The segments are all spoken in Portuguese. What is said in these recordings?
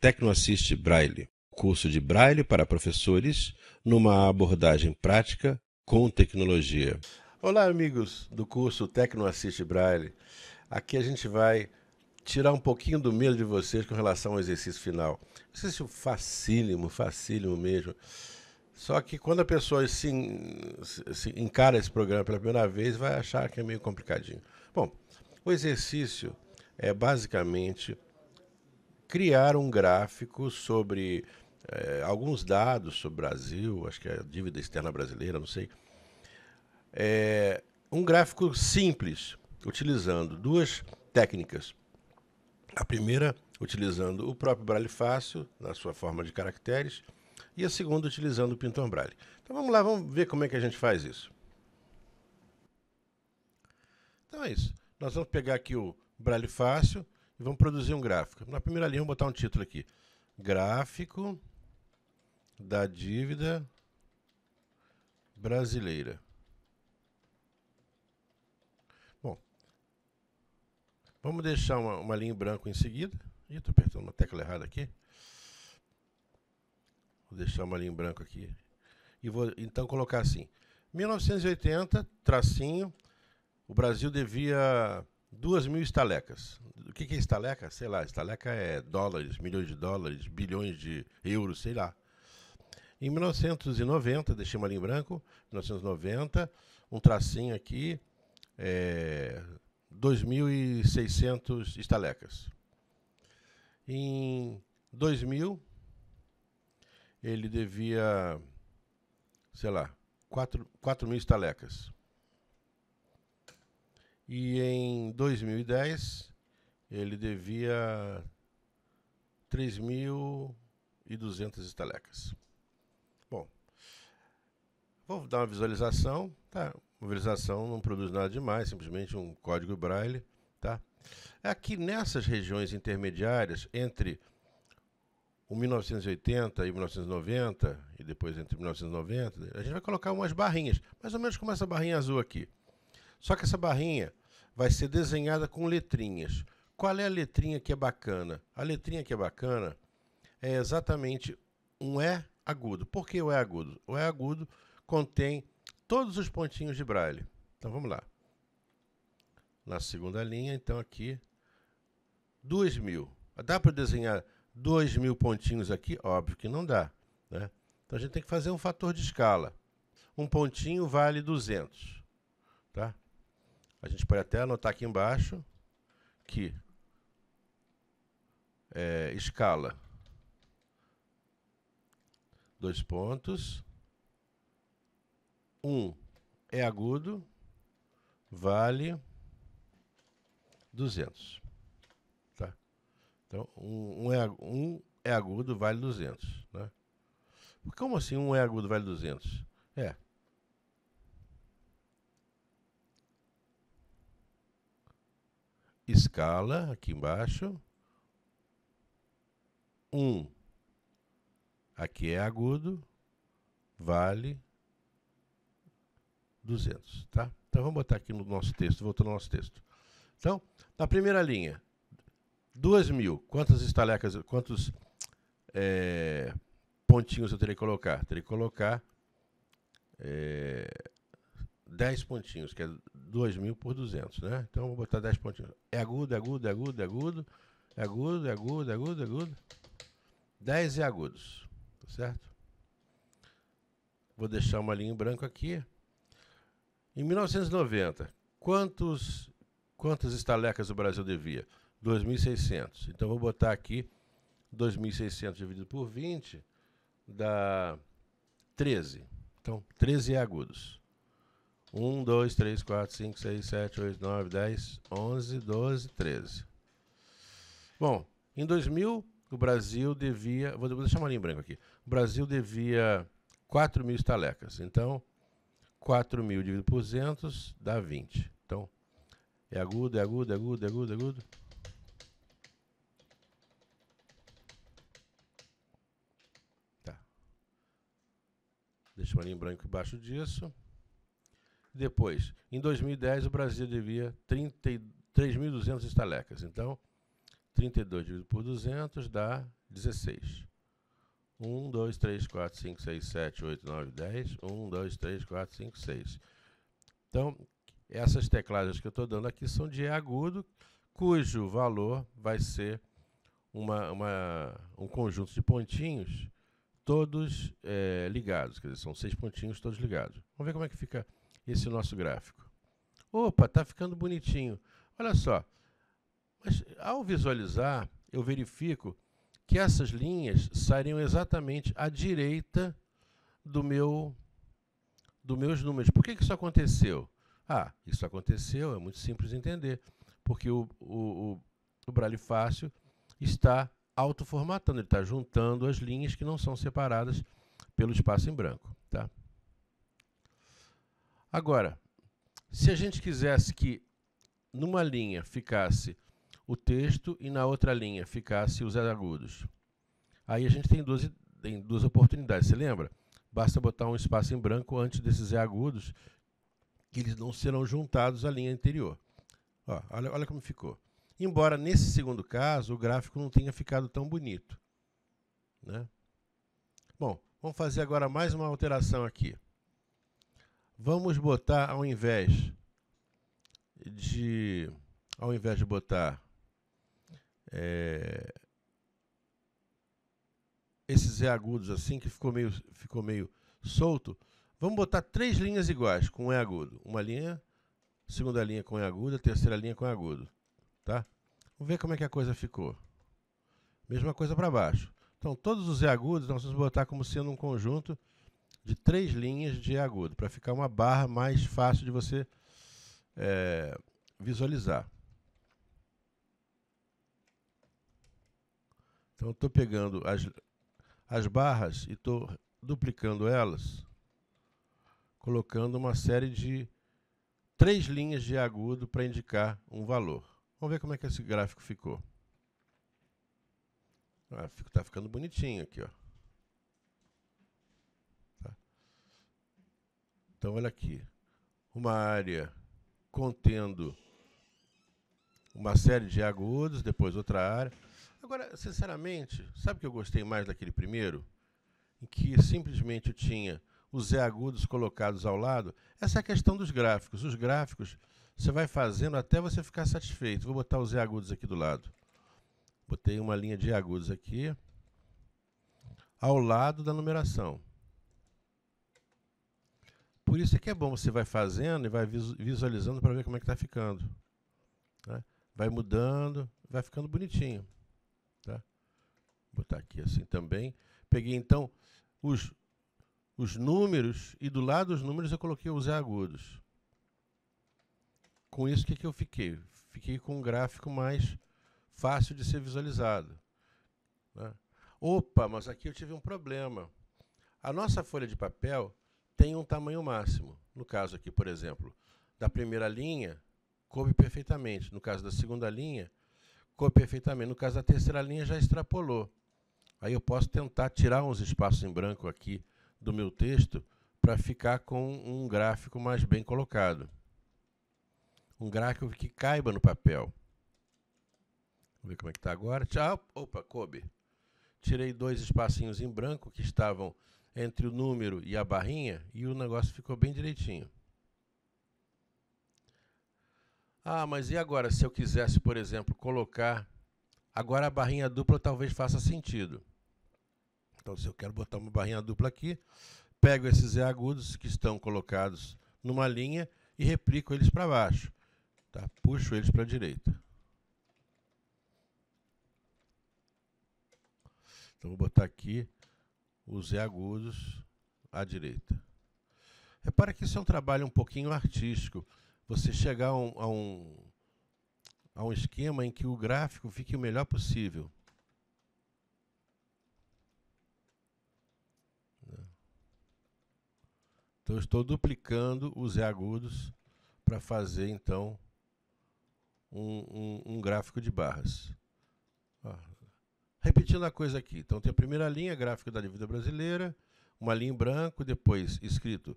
Tecnoassist Braille, curso de Braille para professores numa abordagem prática com tecnologia. Olá, amigos do curso Tecnoassist Braille. Aqui a gente vai tirar um pouquinho do medo de vocês com relação ao exercício final. Exercício é facílimo, facílimo mesmo. Só que quando a pessoa se, se encara esse programa pela primeira vez, vai achar que é meio complicadinho. Bom, o exercício é basicamente criar um gráfico sobre é, alguns dados sobre o Brasil, acho que é a dívida externa brasileira, não sei. É, um gráfico simples, utilizando duas técnicas. A primeira, utilizando o próprio Braille fácil, na sua forma de caracteres, e a segunda, utilizando o Pintor Braille. Então vamos lá, vamos ver como é que a gente faz isso. Então é isso. Nós vamos pegar aqui o Braille fácil, e vamos produzir um gráfico. Na primeira linha, vamos botar um título aqui. Gráfico da dívida brasileira. Bom, vamos deixar uma, uma linha em branco em seguida. Ih, estou apertando uma tecla errada aqui. Vou deixar uma linha em branco aqui. E vou então colocar assim. 1980, tracinho, o Brasil devia 2 mil estalecas que, que é estaleca? Sei lá, estaleca é dólares, milhões de dólares, bilhões de euros, sei lá. Em 1990, deixei uma linha em branco, 1990, um tracinho aqui, é, 2.600 estalecas. Em 2000, ele devia, sei lá, 4.000 4 mil estalecas. E em 2010, ele devia 3.200 estalecas. Bom, vou dar uma visualização, tá? Visualização não produz nada demais, simplesmente um código Braille, tá? Aqui é nessas regiões intermediárias entre o 1980 e 1990 e depois entre 1990, a gente vai colocar umas barrinhas, mais ou menos como essa barrinha azul aqui. Só que essa barrinha vai ser desenhada com letrinhas. Qual é a letrinha que é bacana? A letrinha que é bacana é exatamente um E agudo. Por que o E agudo? O E agudo contém todos os pontinhos de braille. Então vamos lá. Na segunda linha, então aqui, 2.000. mil. Dá para desenhar 2.000 mil pontinhos aqui? Óbvio que não dá. Né? Então a gente tem que fazer um fator de escala. Um pontinho vale 200. Tá? A gente pode até anotar aqui embaixo que é, escala. Dois pontos. Um é agudo, vale 200. Tá? Então, um, um, é, um é agudo, vale 200. Né? Como assim um é agudo, vale 200? É. Escala, aqui embaixo. 1. Aqui é agudo, vale 200, tá? Então vamos botar aqui no nosso texto, voltando ao nosso texto. Então, na primeira linha, 2000, quantas estalecas, quantos é, pontinhos eu teria que colocar? Teria que colocar é, 10 pontinhos, que é 2000 por 200, né? Então vou botar 10 pontinhos. É agudo, é agudo, é agudo, é agudo, é agudo, é agudo, é agudo, é agudo. 10 e agudos, tá certo? Vou deixar uma linha em branco aqui. Em 1990, quantos quantas estalecas o Brasil devia? 2.600. Então vou botar aqui 2.600 dividido por 20 dá 13. Então 13 e agudos. 1, 2, 3, 4, 5, 6, 7, 8, 9, 10, 11, 12, 13. Bom, em 2000 o Brasil devia. Vou deixar uma linha branca aqui. O Brasil devia 4 mil estalecas. Então, 4 mil dividido por 200 dá 20. Então, é agudo, é agudo, é agudo, é agudo, é agudo. Tá. Deixa uma linha branca embaixo disso. Depois, em 2010, o Brasil devia 33.200 estalecas. Então, 32 dividido por 200 dá 16. 1, 2, 3, 4, 5, 6, 7, 8, 9, 10. 1, 2, 3, 4, 5, 6. Então, essas tecladas que eu estou dando aqui são de E agudo, cujo valor vai ser uma, uma, um conjunto de pontinhos todos é, ligados. Quer dizer, são seis pontinhos todos ligados. Vamos ver como é que fica esse nosso gráfico. Opa, está ficando bonitinho. Olha só, mas ao visualizar, eu verifico que essas linhas sairiam exatamente à direita do meu dos meus números. Por que, que isso aconteceu? Ah, isso aconteceu, é muito simples de entender, porque o, o, o fácil está autoformatando, ele está juntando as linhas que não são separadas pelo espaço em branco. Tá? Agora, se a gente quisesse que numa linha ficasse o texto e na outra linha ficasse os agudos. Aí a gente tem duas, tem duas oportunidades, você lembra? Basta botar um espaço em branco antes desses agudos, que eles não serão juntados à linha anterior. Ó, olha, olha como ficou. Embora nesse segundo caso o gráfico não tenha ficado tão bonito. Né? Bom, vamos fazer agora mais uma alteração aqui. Vamos botar ao invés de ao invés de botar é, esses agudos assim, que ficou meio, ficou meio solto, vamos botar três linhas iguais com E agudo. Uma linha, segunda linha com E agudo, terceira linha com E agudo. Tá? Vamos ver como é que a coisa ficou. Mesma coisa para baixo. Então, todos os E agudos nós vamos botar como sendo um conjunto de três linhas de E agudo, para ficar uma barra mais fácil de você é, visualizar. Então, estou pegando as, as barras e estou duplicando elas, colocando uma série de três linhas de agudo para indicar um valor. Vamos ver como é que esse gráfico ficou. Ah, está ficando bonitinho aqui, ó. Tá. Então, olha aqui. Uma área contendo uma série de agudos, depois outra área Agora, sinceramente, sabe que eu gostei mais daquele primeiro? Em que simplesmente tinha os Z agudos colocados ao lado. Essa é a questão dos gráficos. Os gráficos você vai fazendo até você ficar satisfeito. Vou botar os Z agudos aqui do lado. Botei uma linha de agudos aqui ao lado da numeração. Por isso é que é bom, você vai fazendo e vai visualizando para ver como é que está ficando. Né? Vai mudando, vai ficando bonitinho. Vou botar aqui assim também. Peguei então os, os números e do lado dos números eu coloquei os agudos. Com isso, o que, que eu fiquei? Fiquei com um gráfico mais fácil de ser visualizado. Né? Opa, mas aqui eu tive um problema. A nossa folha de papel tem um tamanho máximo. No caso aqui, por exemplo, da primeira linha, coube perfeitamente. No caso da segunda linha, coube perfeitamente. No caso da terceira linha, já extrapolou. Aí eu posso tentar tirar uns espaços em branco aqui do meu texto para ficar com um gráfico mais bem colocado. Um gráfico que caiba no papel. Vamos ver como é que está agora. Tchau. Ah, opa, coube. Tirei dois espacinhos em branco que estavam entre o número e a barrinha e o negócio ficou bem direitinho. Ah, mas e agora se eu quisesse, por exemplo, colocar Agora a barrinha dupla talvez faça sentido. Então, se eu quero botar uma barrinha dupla aqui, pego esses E agudos que estão colocados numa linha e replico eles para baixo. Tá? Puxo eles para a direita. Então, vou botar aqui os E agudos à direita. Repara que isso é um trabalho um pouquinho artístico. Você chegar a um, a um a um esquema em que o gráfico fique o melhor possível. Então, eu estou duplicando os E agudos para fazer, então, um, um, um, gráfico de barras. Repetindo a coisa aqui. Então, tem a primeira linha, gráfico da dívida brasileira, uma linha em branco, depois escrito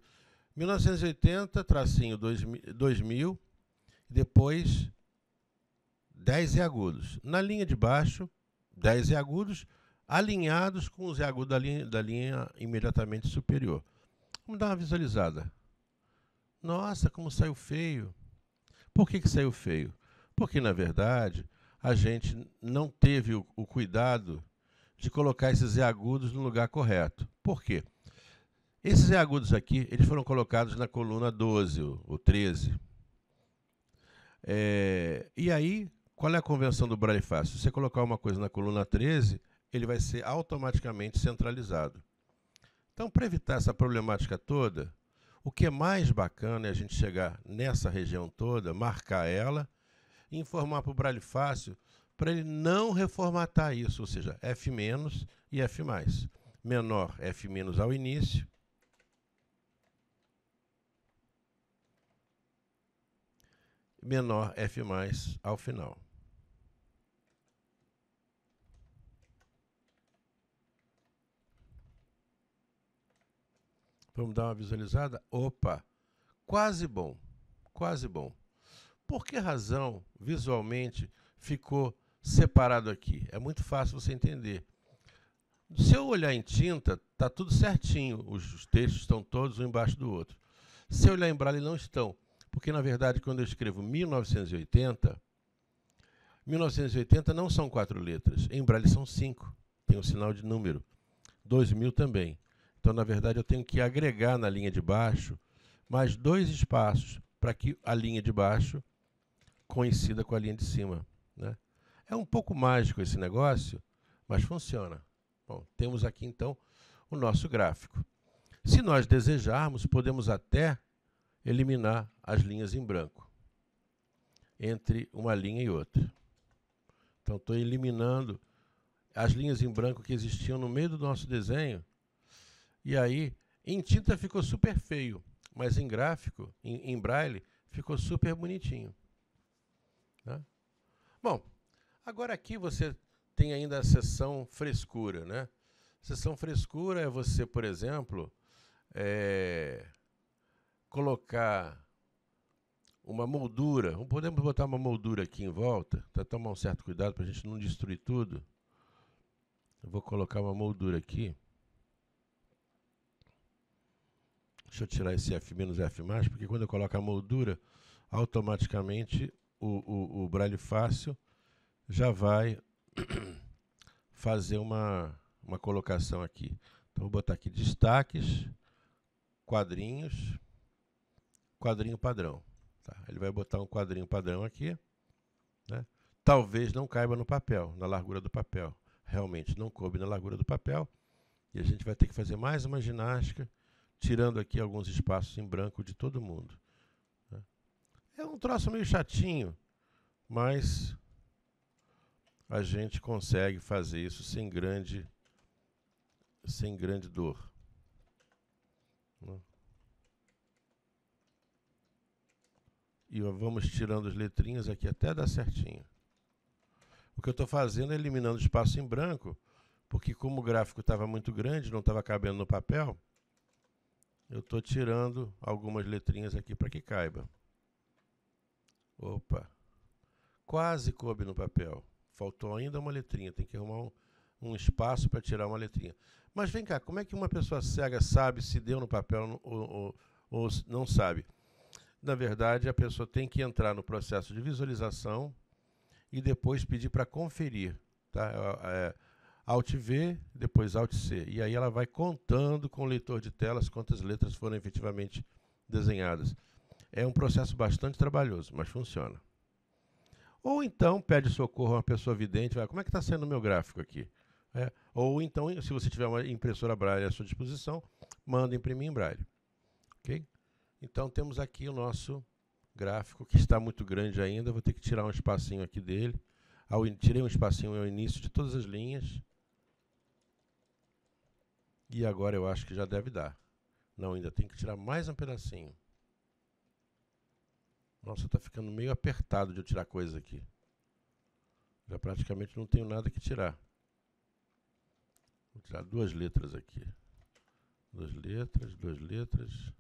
1980, tracinho 2000, depois 10 e agudos. Na linha de baixo, 10 e agudos alinhados com os e agudos da linha, da linha imediatamente superior. Vamos dar uma visualizada. Nossa, como saiu feio. Por que, que saiu feio? Porque, na verdade, a gente não teve o, o cuidado de colocar esses e agudos no lugar correto. Por quê? Esses e agudos aqui, eles foram colocados na coluna 12 ou 13. É, e aí, qual é a convenção do Braille Fácil? Se você colocar uma coisa na coluna 13, ele vai ser automaticamente centralizado. Então, para evitar essa problemática toda, o que é mais bacana é a gente chegar nessa região toda, marcar ela, e informar para o Braille Fácil para ele não reformatar isso, ou seja, F- e F+. Menor F- ao início, menor F ao final. Vamos dar uma visualizada? Opa! Quase bom, quase bom. Por que razão, visualmente, ficou separado aqui? É muito fácil você entender. Se eu olhar em tinta, está tudo certinho. Os textos estão todos um embaixo do outro. Se eu olhar em braille, não estão. Porque, na verdade, quando eu escrevo 1980, 1980 não são quatro letras. Em braille são cinco. Tem o um sinal de número. 2000 também. Então, na verdade, eu tenho que agregar na linha de baixo mais dois espaços para que a linha de baixo coincida com a linha de cima. Né? É um pouco mágico esse negócio, mas funciona. Bom, temos aqui então o nosso gráfico. Se nós desejarmos, podemos até eliminar as linhas em branco entre uma linha e outra. Então, estou eliminando as linhas em branco que existiam no meio do nosso desenho e aí, em tinta ficou super feio, mas em gráfico, em, em braille, ficou super bonitinho. Né? Bom, agora aqui você tem ainda a sessão frescura, né? Sessão frescura é você, por exemplo, é, colocar uma moldura. Podemos botar uma moldura aqui em volta. Tá tomar um certo cuidado para a gente não destruir tudo. Eu vou colocar uma moldura aqui. Deixa eu tirar esse F menos F mais, porque quando eu coloco a moldura, automaticamente o, o, o braille fácil já vai fazer uma, uma colocação aqui. Então, vou botar aqui destaques, quadrinhos, quadrinho padrão. Tá? Ele vai botar um quadrinho padrão aqui. Né? Talvez não caiba no papel, na largura do papel. Realmente não coube na largura do papel. E a gente vai ter que fazer mais uma ginástica tirando aqui alguns espaços em branco de todo mundo. Né? É um troço meio chatinho, mas a gente consegue fazer isso sem grande, sem grande dor. Né? E vamos tirando as letrinhas aqui até dar certinho. O que eu estou fazendo é eliminando espaço em branco, porque como o gráfico estava muito grande, não estava cabendo no papel, eu estou tirando algumas letrinhas aqui para que caiba. Opa. Quase coube no papel. Faltou ainda uma letrinha. Tem que arrumar um, um espaço para tirar uma letrinha. Mas vem cá, como é que uma pessoa cega sabe se deu no papel ou, ou, ou não sabe? Na verdade, a pessoa tem que entrar no processo de visualização e depois pedir para conferir. Tá? É, é, Alt V, depois Alt C. E aí ela vai contando com o leitor de telas quantas letras foram efetivamente desenhadas. É um processo bastante trabalhoso, mas funciona. Ou então pede socorro a uma pessoa vidente, vai, como é que está sendo o meu gráfico aqui? É, ou então, se você tiver uma impressora Braille à sua disposição, manda imprimir em Braille. Okay? Então temos aqui o nosso gráfico, que está muito grande ainda, vou ter que tirar um espacinho aqui dele. Ao, tirei um espacinho ao início de todas as linhas. E agora eu acho que já deve dar. Não, ainda tem que tirar mais um pedacinho. Nossa, está ficando meio apertado de eu tirar coisa aqui. Já praticamente não tenho nada que tirar. Vou tirar duas letras aqui. Duas letras, duas letras,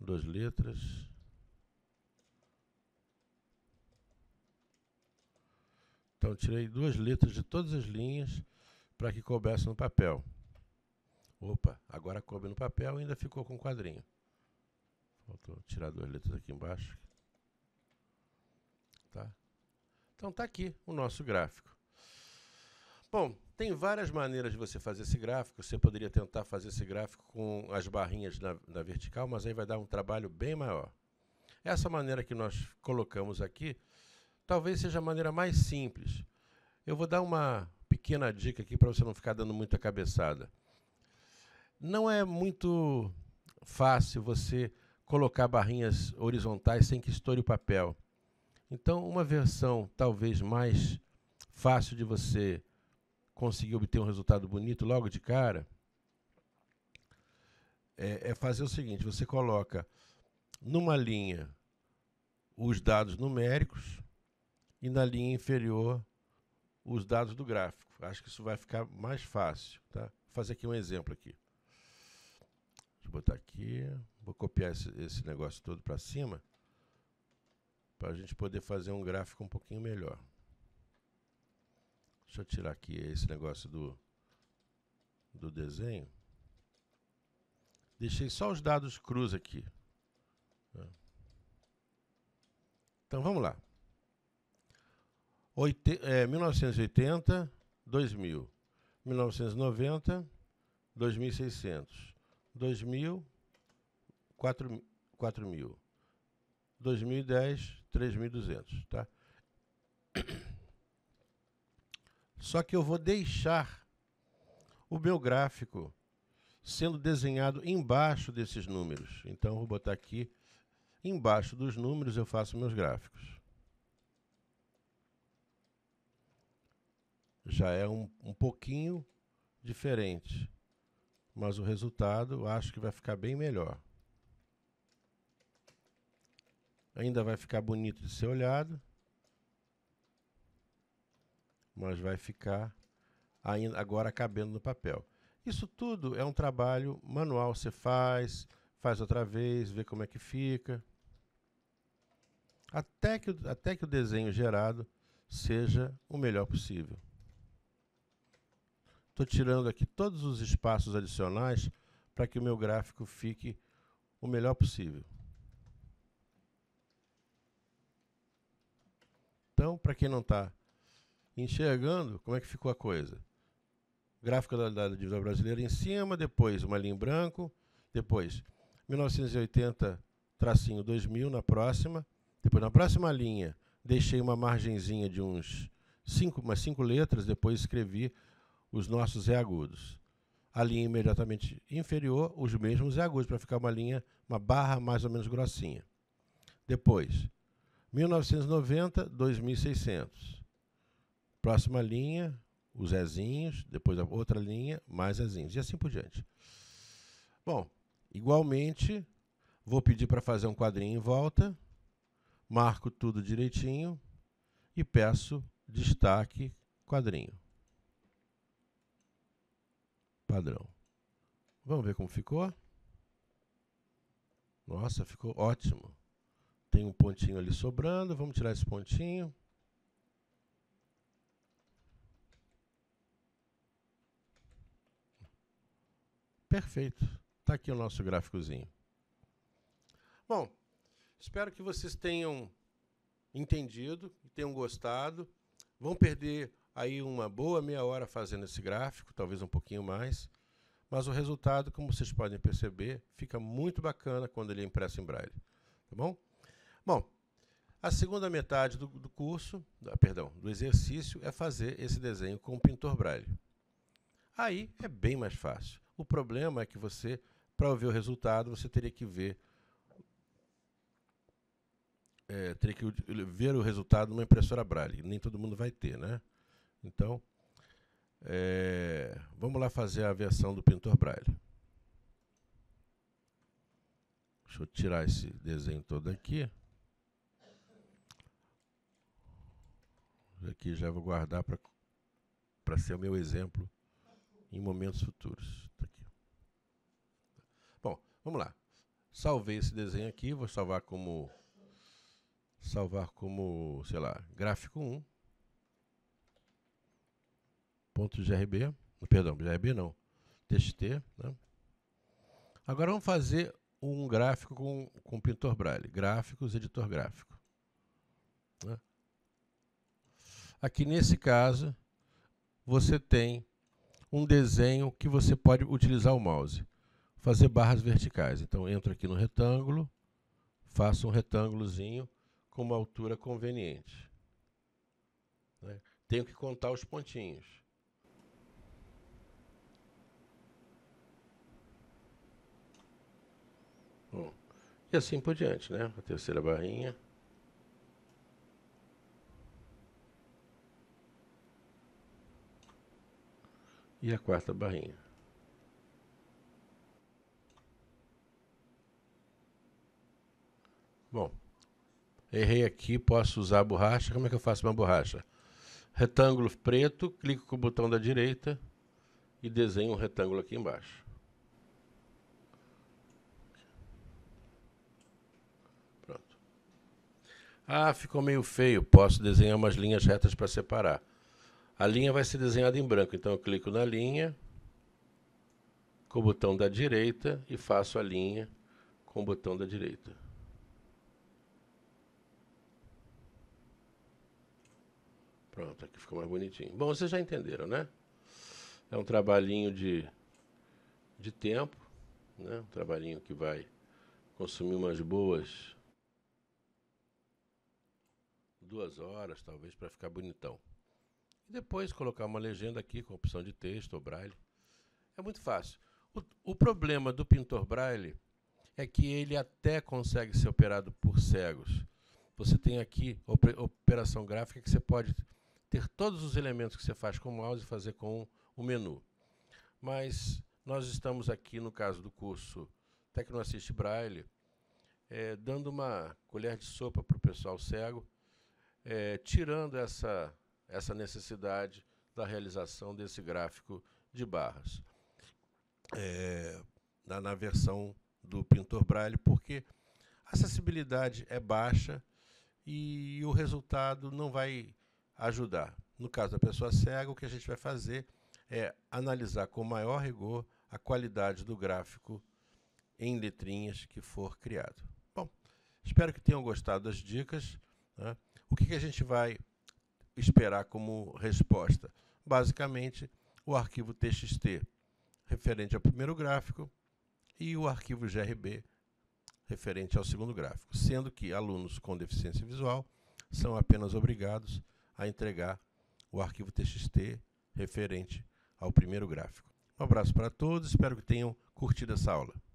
duas letras. Então, tirei duas letras de todas as linhas para que coubesse no papel. Opa, agora coube no papel e ainda ficou com o quadrinho. Faltou tirar duas letras aqui embaixo. Tá? Então tá aqui o nosso gráfico. Bom, tem várias maneiras de você fazer esse gráfico. Você poderia tentar fazer esse gráfico com as barrinhas na, na vertical, mas aí vai dar um trabalho bem maior. Essa maneira que nós colocamos aqui, talvez seja a maneira mais simples. Eu vou dar uma pequena dica aqui para você não ficar dando muita cabeçada não é muito fácil você colocar barrinhas horizontais sem que estoure o papel. Então, uma versão talvez mais fácil de você conseguir obter um resultado bonito logo de cara é, é fazer o seguinte: você coloca numa linha os dados numéricos e na linha inferior os dados do gráfico. Acho que isso vai ficar mais fácil, tá? Vou fazer aqui um exemplo aqui. Deixa eu botar aqui. Vou copiar esse, esse negócio todo para cima para a gente poder fazer um gráfico um pouquinho melhor. Deixa eu tirar aqui esse negócio do, do desenho. Deixei só os dados cruz aqui. Né? Então vamos lá. Oite, é, 1980, 2000. 1990, 2600. 2.000, mil, quatro, mil. 2010, 3.200, tá? Só que eu vou deixar o meu gráfico sendo desenhado embaixo desses números. Então, vou botar aqui, embaixo dos números, eu faço meus gráficos. Já é um, um pouquinho diferente mas o resultado acho que vai ficar bem melhor. Ainda vai ficar bonito de ser olhado, mas vai ficar ainda agora cabendo no papel. Isso tudo é um trabalho manual, você faz, faz outra vez, vê como é que fica. Até que, até que o desenho gerado seja o melhor possível. Estou tirando aqui todos os espaços adicionais para que o meu gráfico fique o melhor possível. Então, para quem não está enxergando, como é que ficou a coisa? Gráfico da, da dívida brasileira em cima, depois uma linha em branco, depois 1980 tracinho 2000 na próxima, depois na próxima linha deixei uma margenzinha de uns cinco, umas cinco letras, depois escrevi os nossos e agudos. A linha é imediatamente inferior, os mesmos e agudos, para ficar uma linha, uma barra mais ou menos grossinha. Depois, 1990, 2600. Próxima linha, os Zezinhos, depois a outra linha, mais Zezinhos, e assim por diante. Bom, igualmente, vou pedir para fazer um quadrinho em volta, marco tudo direitinho e peço destaque quadrinho padrão. Vamos ver como ficou? Nossa, ficou ótimo. Tem um pontinho ali sobrando, vamos tirar esse pontinho. Perfeito. Está aqui o nosso gráficozinho. Bom, espero que vocês tenham entendido, tenham gostado. Vão perder aí uma boa meia hora fazendo esse gráfico, talvez um pouquinho mais, mas o resultado, como vocês podem perceber, fica muito bacana quando ele é impresso em braille, tá bom? Bom, a segunda metade do, do curso, perdão, do exercício é fazer esse desenho com o pintor braille. Aí é bem mais fácil. O problema é que você, para ver o resultado, você teria que ver é, teria que ver o resultado numa impressora braille. Nem todo mundo vai ter, né? Então, é, vamos lá fazer a versão do pintor Braille. Deixa eu tirar esse desenho todo aqui. Aqui já vou guardar para ser o meu exemplo em momentos futuros. Tá aqui. Bom, vamos lá. Salvei esse desenho aqui, vou salvar como salvar como, sei lá, gráfico 1. .grb, perdão, grb não, txt. Né? Agora vamos fazer um gráfico com, com Pintor Braille, gráficos, editor gráfico. Né? Aqui nesse caso, você tem um desenho que você pode utilizar o mouse, fazer barras verticais. Então, entro aqui no retângulo, faço um retângulozinho com uma altura conveniente. Né? Tenho que contar os pontinhos. Bom, e assim por diante, né? A terceira barrinha. E a quarta barrinha. Bom, errei aqui, posso usar a borracha. Como é que eu faço uma borracha? Retângulo preto, clico com o botão da direita e desenho um retângulo aqui embaixo. Ah, ficou meio feio, posso desenhar umas linhas retas para separar. A linha vai ser desenhada em branco, então eu clico na linha, com o botão da direita e faço a linha com o botão da direita. Pronto, aqui ficou mais bonitinho. Bom, vocês já entenderam, né? É um trabalhinho de, de tempo, né? um trabalhinho que vai consumir umas boas duas horas, talvez, para ficar bonitão. E depois colocar uma legenda aqui com opção de texto ou braille. É muito fácil. O, o problema do pintor braille é que ele até consegue ser operado por cegos. Você tem aqui operação gráfica que você pode ter todos os elementos que você faz com o mouse e fazer com o menu. Mas nós estamos aqui, no caso do curso Tecnoassist Braille, é, dando uma colher de sopa para o pessoal cego é, tirando essa, essa necessidade da realização desse gráfico de barras é, na, na versão do pintor Braille, porque a acessibilidade é baixa e o resultado não vai ajudar. No caso da pessoa cega, o que a gente vai fazer é analisar com maior rigor a qualidade do gráfico em letrinhas que for criado. Bom, espero que tenham gostado das dicas. Né? O que, que a gente vai esperar como resposta? Basicamente, o arquivo TXT referente ao primeiro gráfico e o arquivo GRB referente ao segundo gráfico, sendo que alunos com deficiência visual são apenas obrigados a entregar o arquivo TXT referente ao primeiro gráfico. Um abraço para todos, espero que tenham curtido essa aula.